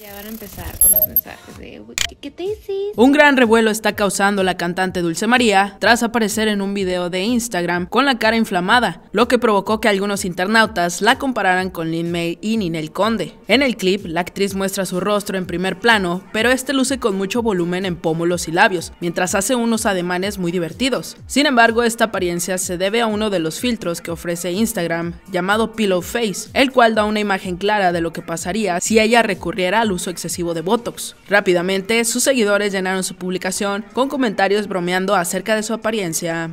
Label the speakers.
Speaker 1: Ya van empezar con los mensajes de
Speaker 2: Un gran revuelo está causando la cantante Dulce María tras aparecer en un video de Instagram con la cara inflamada, lo que provocó que algunos internautas la compararan con Lin May y Ninel Conde. En el clip, la actriz muestra su rostro en primer plano, pero este luce con mucho volumen en pómulos y labios, mientras hace unos ademanes muy divertidos. Sin embargo, esta apariencia se debe a uno de los filtros que ofrece Instagram, llamado Pillow Face, el cual da una imagen clara de lo que pasaría si ella recurriera el uso excesivo de Botox. Rápidamente, sus seguidores llenaron su publicación con comentarios bromeando acerca de su apariencia.